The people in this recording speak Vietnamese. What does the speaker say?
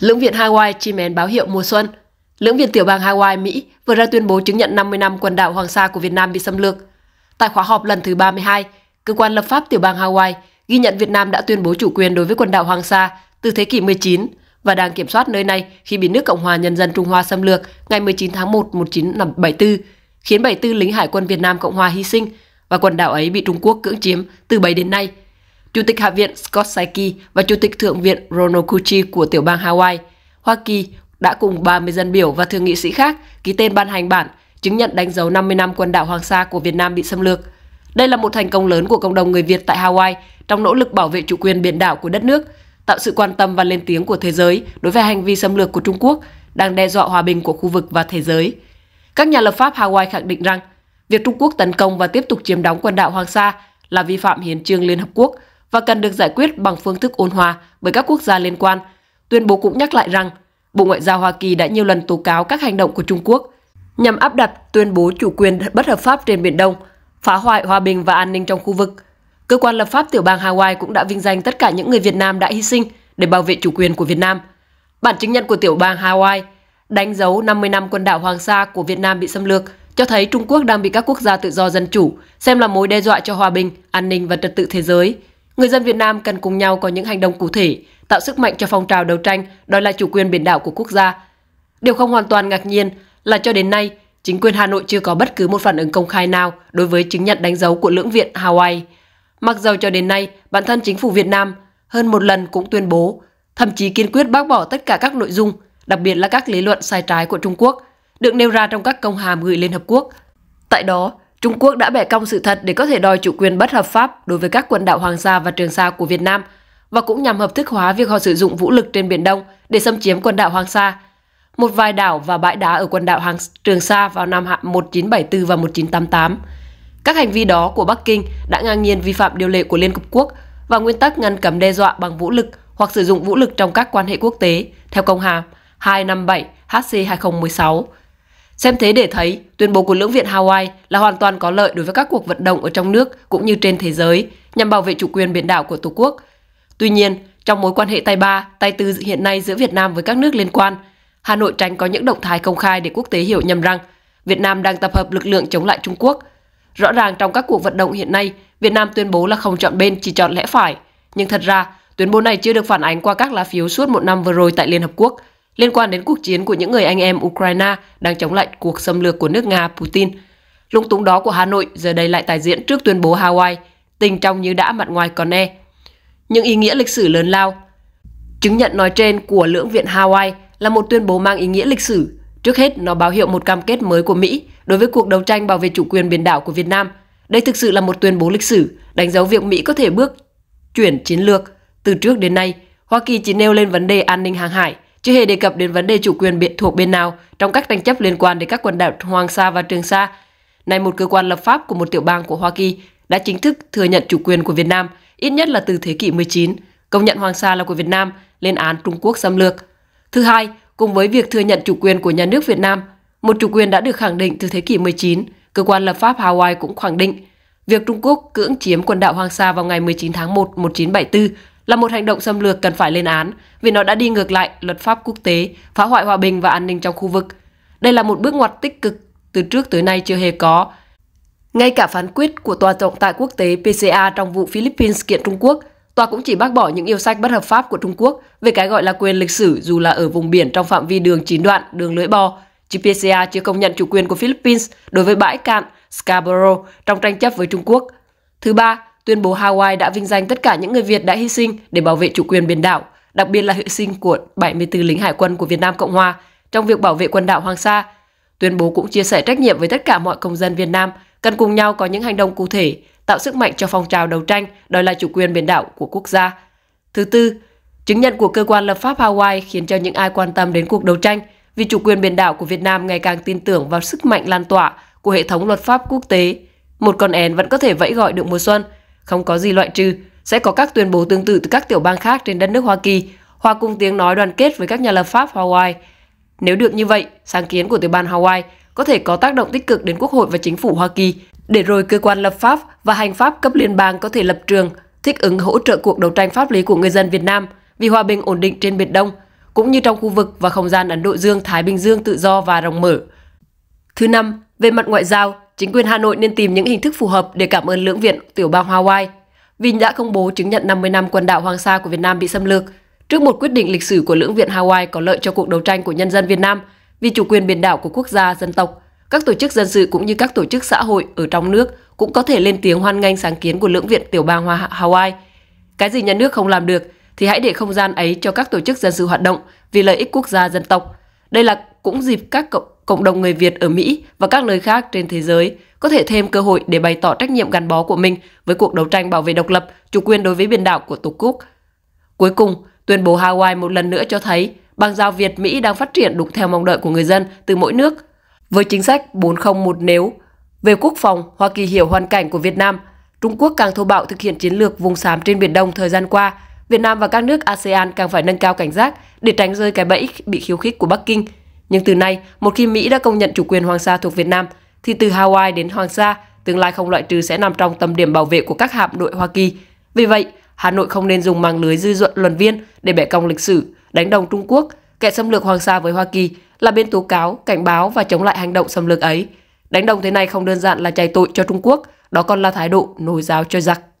Lưỡng viện Hawaii chim én báo hiệu mùa xuân. Lưỡng viện tiểu bang Hawaii, Mỹ vừa ra tuyên bố chứng nhận 50 năm quần đảo Hoàng Sa của Việt Nam bị xâm lược. Tại khóa họp lần thứ 32, cơ quan lập pháp tiểu bang Hawaii ghi nhận Việt Nam đã tuyên bố chủ quyền đối với quần đảo Hoàng Sa từ thế kỷ 19 và đang kiểm soát nơi này khi bị nước Cộng hòa Nhân dân Trung Hoa xâm lược ngày 19 tháng 1 1974, khiến 74 lính hải quân Việt Nam Cộng Hòa hy sinh và quần đảo ấy bị Trung Quốc cưỡng chiếm từ bấy đến nay – Chủ tịch Hạ viện Scott Saiki và Chủ tịch Thượng viện Ronald Kuchi của tiểu bang Hawaii, Hoa Kỳ đã cùng 30 dân biểu và thượng nghị sĩ khác ký tên ban hành bản chứng nhận đánh dấu 50 năm quần đảo Hoàng Sa của Việt Nam bị xâm lược. Đây là một thành công lớn của cộng đồng người Việt tại Hawaii trong nỗ lực bảo vệ chủ quyền biển đảo của đất nước, tạo sự quan tâm và lên tiếng của thế giới đối với hành vi xâm lược của Trung Quốc đang đe dọa hòa bình của khu vực và thế giới. Các nhà lập pháp Hawaii khẳng định rằng việc Trung Quốc tấn công và tiếp tục chiếm đóng quần đảo Hoàng Sa là vi phạm hiến trương Liên Hợp Quốc và cần được giải quyết bằng phương thức ôn hòa bởi các quốc gia liên quan. Tuyên bố cũng nhắc lại rằng, Bộ Ngoại giao Hoa Kỳ đã nhiều lần tố cáo các hành động của Trung Quốc nhằm áp đặt tuyên bố chủ quyền bất hợp pháp trên Biển Đông, phá hoại hòa bình và an ninh trong khu vực. Cơ quan lập pháp tiểu bang Hawaii cũng đã vinh danh tất cả những người Việt Nam đã hy sinh để bảo vệ chủ quyền của Việt Nam. Bản chứng nhận của tiểu bang Hawaii đánh dấu 50 năm quần đảo Hoàng Sa của Việt Nam bị xâm lược, cho thấy Trung Quốc đang bị các quốc gia tự do dân chủ xem là mối đe dọa cho hòa bình, an ninh và trật tự thế giới. Người dân Việt Nam cần cùng nhau có những hành động cụ thể, tạo sức mạnh cho phong trào đấu tranh đòi lại chủ quyền biển đảo của quốc gia. Điều không hoàn toàn ngạc nhiên là cho đến nay, chính quyền Hà Nội chưa có bất cứ một phản ứng công khai nào đối với chứng nhận đánh dấu của lưỡng viện Hawaii. Mặc dù cho đến nay, bản thân chính phủ Việt Nam hơn một lần cũng tuyên bố, thậm chí kiên quyết bác bỏ tất cả các nội dung, đặc biệt là các lý luận sai trái của Trung Quốc, được nêu ra trong các công hàm gửi Liên Hợp Quốc. Tại đó, Trung Quốc đã bẻ cong sự thật để có thể đòi chủ quyền bất hợp pháp đối với các quần đảo Hoàng Sa và Trường Sa của Việt Nam và cũng nhằm hợp thức hóa việc họ sử dụng vũ lực trên Biển Đông để xâm chiếm quần đảo Hoàng Sa. Một vài đảo và bãi đá ở quần đảo Hoàng Trường Sa vào năm 1974 và 1988. Các hành vi đó của Bắc Kinh đã ngang nhiên vi phạm điều lệ của Liên Hợp Quốc và nguyên tắc ngăn cấm đe dọa bằng vũ lực hoặc sử dụng vũ lực trong các quan hệ quốc tế theo công hàm 257 HC 2016 Xem thế để thấy, tuyên bố của lưỡng viện Hawaii là hoàn toàn có lợi đối với các cuộc vận động ở trong nước cũng như trên thế giới nhằm bảo vệ chủ quyền biển đảo của Tổ quốc. Tuy nhiên, trong mối quan hệ tay ba, tay tư hiện nay giữa Việt Nam với các nước liên quan, Hà Nội tránh có những động thái công khai để quốc tế hiểu nhầm rằng Việt Nam đang tập hợp lực lượng chống lại Trung Quốc. Rõ ràng trong các cuộc vận động hiện nay, Việt Nam tuyên bố là không chọn bên, chỉ chọn lẽ phải. Nhưng thật ra, tuyên bố này chưa được phản ánh qua các lá phiếu suốt một năm vừa rồi tại Liên Hợp Quốc – liên quan đến cuộc chiến của những người anh em Ukraine đang chống lại cuộc xâm lược của nước Nga Putin. Lung túng đó của Hà Nội giờ đây lại tài diễn trước tuyên bố Hawaii, tình trong như đã mặt ngoài còn e. Những ý nghĩa lịch sử lớn lao. Chứng nhận nói trên của lưỡng viện Hawaii là một tuyên bố mang ý nghĩa lịch sử. Trước hết, nó báo hiệu một cam kết mới của Mỹ đối với cuộc đấu tranh bảo vệ chủ quyền biển đảo của Việt Nam. Đây thực sự là một tuyên bố lịch sử, đánh dấu việc Mỹ có thể bước chuyển chiến lược. Từ trước đến nay, Hoa Kỳ chỉ nêu lên vấn đề an ninh hàng hải – chưa hề đề cập đến vấn đề chủ quyền biện thuộc bên nào trong các tranh chấp liên quan đến các quần đảo Hoàng Sa và Trường Sa. Nay một cơ quan lập pháp của một tiểu bang của Hoa Kỳ đã chính thức thừa nhận chủ quyền của Việt Nam ít nhất là từ thế kỷ 19, công nhận Hoàng Sa là của Việt Nam, lên án Trung Quốc xâm lược. Thứ hai, cùng với việc thừa nhận chủ quyền của nhà nước Việt Nam, một chủ quyền đã được khẳng định từ thế kỷ 19, cơ quan lập pháp Hawaii cũng khẳng định việc Trung Quốc cưỡng chiếm quần đảo Hoàng Sa vào ngày 19 tháng 1, 1974 là một hành động xâm lược cần phải lên án vì nó đã đi ngược lại luật pháp quốc tế, phá hoại hòa bình và an ninh trong khu vực. Đây là một bước ngoặt tích cực từ trước tới nay chưa hề có. Ngay cả phán quyết của Tòa trọng tại quốc tế PCA trong vụ Philippines kiện Trung Quốc, Tòa cũng chỉ bác bỏ những yêu sách bất hợp pháp của Trung Quốc về cái gọi là quyền lịch sử dù là ở vùng biển trong phạm vi đường chín đoạn, đường lưỡi bò, chứ PCA chưa công nhận chủ quyền của Philippines đối với bãi cạn Scarborough trong tranh chấp với Trung Quốc. Thứ ba, tuyên bố Hawaii đã vinh danh tất cả những người Việt đã hy sinh để bảo vệ chủ quyền biển đảo, đặc biệt là hy sinh của 74 lính hải quân của Việt Nam Cộng Hòa trong việc bảo vệ quần đảo Hoàng Sa. Tuyên bố cũng chia sẻ trách nhiệm với tất cả mọi công dân Việt Nam cần cùng nhau có những hành động cụ thể, tạo sức mạnh cho phong trào đấu tranh đòi lại chủ quyền biển đảo của quốc gia. Thứ tư, chứng nhận của cơ quan lập pháp Hawaii khiến cho những ai quan tâm đến cuộc đấu tranh vì chủ quyền biển đảo của Việt Nam ngày càng tin tưởng vào sức mạnh lan tỏa của hệ thống luật pháp quốc tế. Một con én vẫn có thể vẫy gọi được mùa xuân – không có gì loại trừ, sẽ có các tuyên bố tương tự từ các tiểu bang khác trên đất nước Hoa Kỳ hòa cùng tiếng nói đoàn kết với các nhà lập pháp Hawaii. Nếu được như vậy, sáng kiến của tiểu bang Hawaii có thể có tác động tích cực đến Quốc hội và chính phủ Hoa Kỳ, để rồi cơ quan lập pháp và hành pháp cấp liên bang có thể lập trường, thích ứng hỗ trợ cuộc đấu tranh pháp lý của người dân Việt Nam vì hòa bình ổn định trên Biển Đông, cũng như trong khu vực và không gian Ấn Độ Dương-Thái Bình Dương tự do và rộng mở. Thứ năm, về mặt ngoại giao, chính quyền Hà Nội nên tìm những hình thức phù hợp để cảm ơn lưỡng viện tiểu bang Hawaii vì đã công bố chứng nhận 50 năm quần đảo Hoàng Sa của Việt Nam bị xâm lược trước một quyết định lịch sử của lưỡng viện Hawaii có lợi cho cuộc đấu tranh của nhân dân Việt Nam vì chủ quyền biển đảo của quốc gia, dân tộc. Các tổ chức dân sự cũng như các tổ chức xã hội ở trong nước cũng có thể lên tiếng hoan nghênh sáng kiến của lưỡng viện tiểu bang Hawaii. Cái gì nhà nước không làm được thì hãy để không gian ấy cho các tổ chức dân sự hoạt động vì lợi ích quốc gia dân tộc. Đây là cũng dịp các cộng cộng đồng người Việt ở Mỹ và các nơi khác trên thế giới có thể thêm cơ hội để bày tỏ trách nhiệm gắn bó của mình với cuộc đấu tranh bảo vệ độc lập, chủ quyền đối với biển đảo của Tổ quốc. Cuối cùng, tuyên bố Hawaii một lần nữa cho thấy bang giao Việt-Mỹ đang phát triển đúng theo mong đợi của người dân từ mỗi nước. Với chính sách 401 nếu về quốc phòng, Hoa Kỳ hiểu hoàn cảnh của Việt Nam, Trung Quốc càng thô bạo thực hiện chiến lược vùng xám trên Biển Đông thời gian qua, Việt Nam và các nước ASEAN càng phải nâng cao cảnh giác để tránh rơi cái bẫy bị khiêu khích của Bắc Kinh – nhưng từ nay, một khi Mỹ đã công nhận chủ quyền Hoàng Sa thuộc Việt Nam, thì từ Hawaii đến Hoàng Sa, tương lai không loại trừ sẽ nằm trong tầm điểm bảo vệ của các hạm đội Hoa Kỳ. Vì vậy, Hà Nội không nên dùng màng lưới dư luận luận viên để bẻ cong lịch sử, đánh đồng Trung Quốc, kẻ xâm lược Hoàng Sa với Hoa Kỳ là bên tố cáo, cảnh báo và chống lại hành động xâm lược ấy. Đánh đồng thế này không đơn giản là chạy tội cho Trung Quốc, đó còn là thái độ nồi giáo cho giặc.